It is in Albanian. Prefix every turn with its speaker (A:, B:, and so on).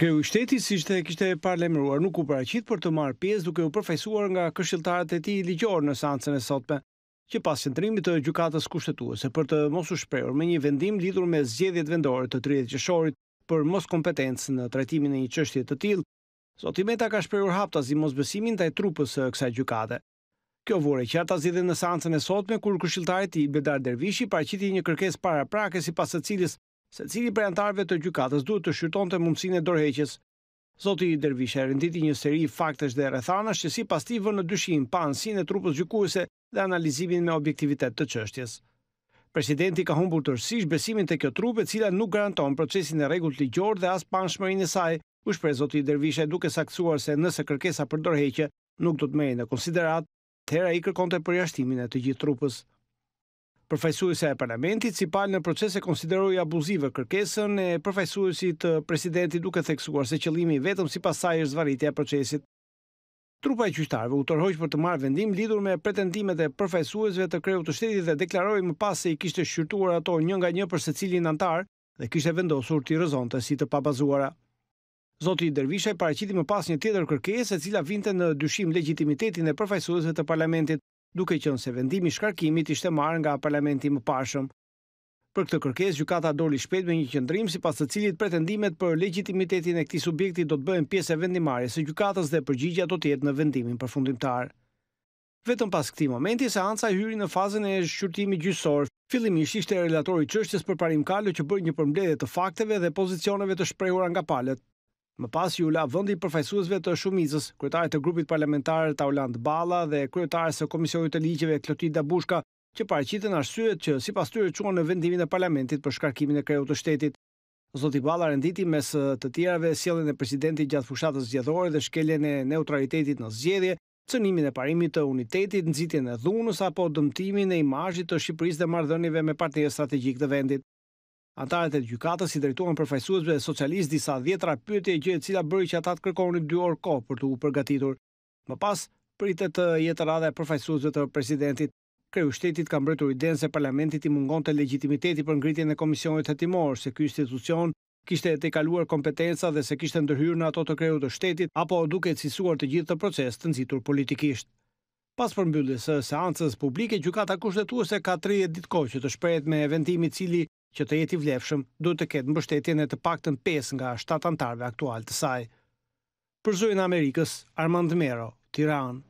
A: Kreu i shtetit, si shte kishte parlemruar, nuk u paraqit për të marrë pjesë duke u përfajsuar nga këshiltarët e ti ligjorë në sancën e sotme, që pas qëndrimit të gjukatës kushtetuese për të mos u shprehur me një vendim lidhur me zgjedhjet vendore të 30 qëshorit për mos kompetencë në trajtimin e një qështjet të tilë, Zoti Meta ka shprehur hapta zi mos besimin të e trupës së kësaj gjukate. Kjo vore qarta zidhe në sancën e sotme kur këshiltarët i Bedar Dervishi paraqiti një kërkes para prake si pas cilis se cili prej antarëve të gjykatës duhet të shqyrtonte mundësinë e dorëheqjes. Zoti i e renditi një seri faktesh dhe rrethana që sipas tij vënë në dyshim pa e trupës gjykuese dhe analizimin me objektivitet të çështjes. Presidenti ka humbur tërësisht besimin te kjo trup e cila nuk garanton procesin e rregullt ligjor dhe as panshmërinë e saj. U shpreh zoti i e duke saktuar se nëse kërkesa për dorëheqje nuk do të merrej në konsiderat, atëherë i kërkonte përjashtimin e të gjithë trupës. Përfaqësuesja e parlamentit sipas në procese konsideroi abuzive kërkesën e përfaqësuesit të presidentit duke theksuar se qëllimi vetëm sipas saj është zvaritja e procesit. Trupa e qyqtarëve u tërhoq për të marrë vendim lidhur me pretendimet e përfaqësuesve të kreut të shtetit dhe deklaroi më pas se i kishte shqyrtuar ato një nga një për secilin antar dhe kishte vendosur ti rrezonte si të pabazuara. Zoti Dervishaj paraqiti më pas një tjetër kërkesë e cila vinte në dyshim legjitimitetin e përfaqësuesve të parlamentit duke që nëse vendimi shkarkimit ishte marë nga parlamenti më pashëm. Për këtë kërkes, gjukata doli shpet me një qëndrim si pas të cilit pretendimet për legitimitetin e këti subjekti do të bëhen pjesë e vendimare se gjukatas dhe përgjigja do tjetë në vendimin përfundimtar. Vetëm pas këti momenti, seansa hyri në fazën e shqyrtimi gjysor, fillimisht ishte relatori qështjes për parim kallë që bërë një përmbledhe të fakteve dhe pozicioneve të shprehura nga palët, Më pas ju la vendi përfaqësuesve të shumicës, kryetarit të grupit parlamentar Tauland Balla dhe kryetares së Komisionit të Ligjeve Klotit Bushka, që paraqiten arsyet që sipas tyre çuan në vendimin e parlamentit për shkarkimin e kreut të shtetit. Zoti Balla renditi mes të tjerave sjelljen e presidentit gjatë fushatës zgjedhore dhe shkeljen e neutralitetit në zgjedhje, cënimin e parimit të unitetit, nxitjen e dhunës apo dëmtimin e imazhit të Shqipërisë dhe marrëdhënieve me partnerë strategjik të vendit. Antarët e gjykatës i drejtuan përfaqësuesve socialist disa dhjetra pyetje që e cila bëri që ata të kërkonin 2 orë kohë për të u përgatitur. Më pas, pritet të jetë rradha e përfaqësuesve të presidentit. Kreu shtetit ka mbërritur idenë se parlamenti i mungonte legitimiteti për ngritjen e komisionit hetimor, se ky institucion kishte të kaluar kompetenca dhe se kishte ndërhyrë në ato të kreu të shtetit apo duke cilësuar të gjithë të proces të nxitur politikisht. Pas përmbylljes së seancës publike, gjykata kushtetuese ka 30 ditë kohë që të shprehet me vendimin i cili që të jeti vlefshëm, duhet të ketë mbështetjen e të paktën 5 nga 7 antarve aktual të saj. Për zojnë Amerikës, Armand Mero, Tiranë.